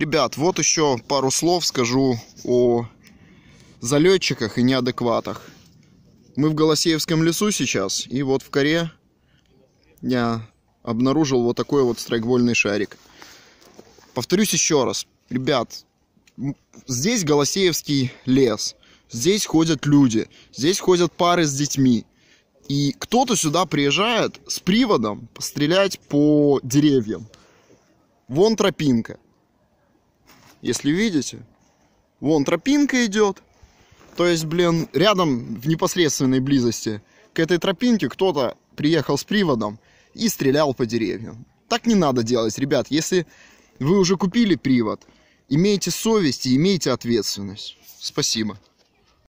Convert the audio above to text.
Ребят, вот еще пару слов скажу о залетчиках и неадекватах. Мы в Голосеевском лесу сейчас, и вот в коре я обнаружил вот такой вот страйкбольный шарик. Повторюсь еще раз. Ребят, здесь Голосеевский лес, здесь ходят люди, здесь ходят пары с детьми. И кто-то сюда приезжает с приводом стрелять по деревьям. Вон тропинка если видите. Вон тропинка идет. То есть, блин, рядом в непосредственной близости к этой тропинке кто-то приехал с приводом и стрелял по деревьям. Так не надо делать, ребят. Если вы уже купили привод, имейте совесть и имейте ответственность. Спасибо.